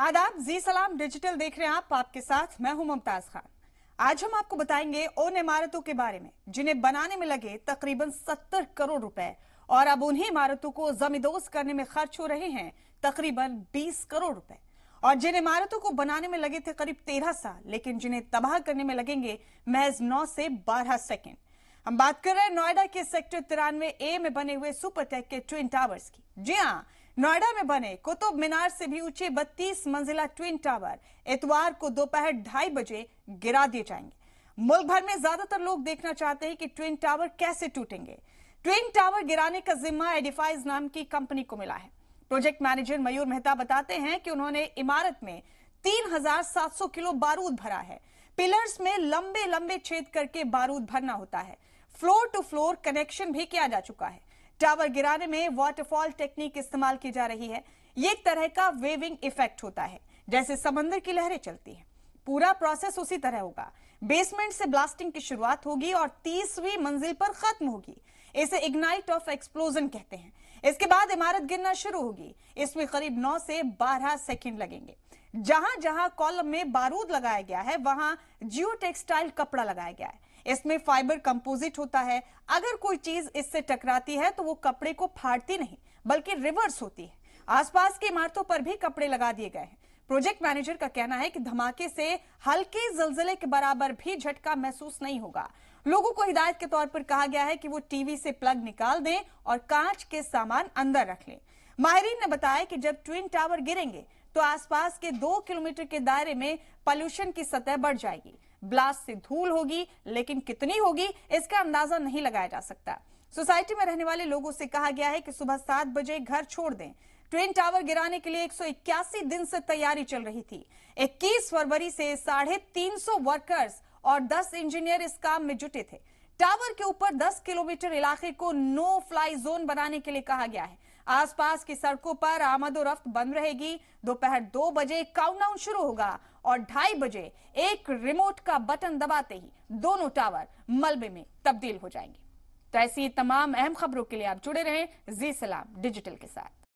आदाब जी सलाम डिजिटल देख रहे हैं आप आपके साथ मैं हूं मुमताज खान आज हम आपको बताएंगे उन इमारतों के बारे में जिन्हें बनाने में लगे तकरीबन सत्तर करोड़ रुपए और अब उन्हीं इमारतों को जमींदोज करने में खर्च हो रहे हैं तकरीबन बीस करोड़ रुपए और जिन इमारतों को बनाने में लगे थे करीब तेरह साल लेकिन जिन्हें तबाह करने में लगेंगे महज नौ से बारह सेकेंड हम बात कर रहे हैं नोएडा के सेक्टर तिरानवे ए में बने हुए सुपर टेक के ट्विन टावर्स की जी हाँ नोएडा में बने कुतुब मीनार से भी ऊंचे 32 मंजिला ट्विन टावर इतवार को दोपहर ढाई बजे गिरा दिए जाएंगे मुल्क भर में ज्यादातर लोग देखना चाहते हैं कि ट्विन टावर कैसे टूटेंगे ट्विन टावर गिराने का जिम्मा एडिफाइज नाम की कंपनी को मिला है प्रोजेक्ट मैनेजर मयूर मेहता बताते हैं कि उन्होंने इमारत में 3,700 किलो बारूद भरा है पिलर्स में लंबे लंबे छेद करके बारूद भरना होता है फ्लोर टू फ्लोर कनेक्शन भी किया जा चुका है टावर गिराने में वाटरफॉल टेक्निक इस्तेमाल की जा रही है ये एक तरह का वेविंग इफेक्ट होता है जैसे समंदर की लहरें चलती है पूरा प्रोसेस उसी तरह होगा बेसमेंट से ब्लास्टिंग की शुरुआत होगी और तीसवीं मंजिल पर खत्म होगी इसे इग्नाइट ऑफ एक्सप्लोजन कहते हैं इसके बाद इमारत गिरना शुरू होगी इसमें करीब 9 से 12 सेकंड लगेंगे जहां जहां कॉलम में बारूद लगाया गया है वहां जियो टेक्सटाइल कपड़ा लगाया गया है इसमें फाइबर कंपोजिट होता है अगर कोई चीज इससे टकराती है तो वो कपड़े को फाड़ती नहीं बल्कि रिवर्स होती है आसपास की इमारतों पर भी कपड़े लगा दिए गए हैं प्रोजेक्ट मैनेजर का कहना है कि धमाके से हल्के जलजले के बराबर भी झटका महसूस नहीं होगा लोगों को हिदायत के तौर पर कहा गया है कि वो टीवी से प्लग निकाल दें और कांच के सामान अंदर रख लें माहरीन ने बताया कि जब ट्विन टावर गिरेंगे तो आसपास के दो किलोमीटर के दायरे में पॉल्यूशन की सतह बढ़ जाएगी ब्लास्ट से धूल होगी लेकिन कितनी होगी इसका अंदाजा नहीं लगाया जा सकता सोसाइटी में रहने वाले लोगों से कहा गया है कि सुबह सात बजे घर छोड़ दें ट्विन टावर गिराने के लिए 181 दिन से तैयारी चल रही थी 21 फरवरी से साढ़े तीन वर्कर्स और 10 इंजीनियर इस काम में जुटे थे टावर के ऊपर 10 किलोमीटर इलाके को नो फ्लाई जोन बनाने के लिए कहा गया है आसपास की सड़कों पर आमदो रफ्त बंद रहेगी दोपहर दो, दो बजे काउंटडाउन शुरू होगा और ढाई बजे एक रिमोट का बटन दबाते ही दोनों टावर मलबे में तब्दील हो जाएंगे तो ऐसी तमाम अहम खबरों के लिए आप जुड़े रहें जी सलाम डिजिटल के साथ